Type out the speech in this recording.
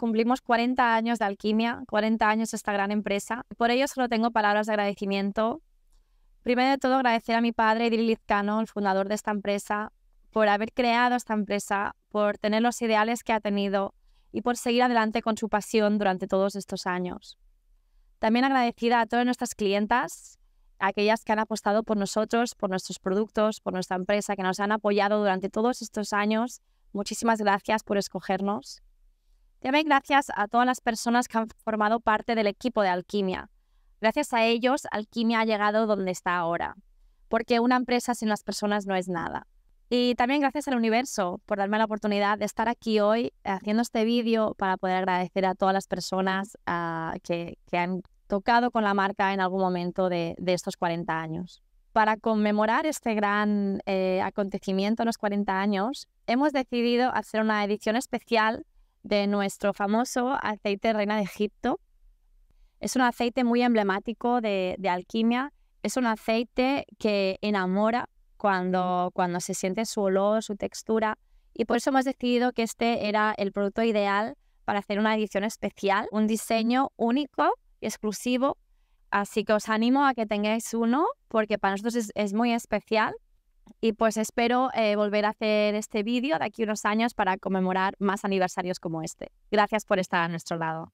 Cumplimos 40 años de alquimia, 40 años de esta gran empresa. Por ello solo tengo palabras de agradecimiento. Primero de todo, agradecer a mi padre, Idil Lizcano, el fundador de esta empresa, por haber creado esta empresa, por tener los ideales que ha tenido y por seguir adelante con su pasión durante todos estos años. También agradecida a todas nuestras clientas, aquellas que han apostado por nosotros, por nuestros productos, por nuestra empresa, que nos han apoyado durante todos estos años. Muchísimas gracias por escogernos. También gracias a todas las personas que han formado parte del equipo de Alquimia. Gracias a ellos, Alquimia ha llegado donde está ahora, porque una empresa sin las personas no es nada. Y también gracias al universo por darme la oportunidad de estar aquí hoy eh, haciendo este vídeo para poder agradecer a todas las personas ah, que, han tocado con la marca en algún momento de, estos 40 años. Para conmemorar este gran eh, acontecimiento en los 40 años, hemos decidido hacer una edición especial de nuestro famoso aceite reina de Egipto. Es un aceite muy emblemático de, alquimia. Es un aceite que enamora cuando, mm. cuando se siente su olor, su textura. Y por eso hemos decidido que este era el producto ideal para hacer una edición especial, un diseño único y exclusivo. Así que os animo a que tengáis uno porque para nosotros es muy especial y pues espero eh, volver a hacer este vídeo de aquí unos años para conmemorar más aniversarios como este. Gracias por estar a nuestro lado.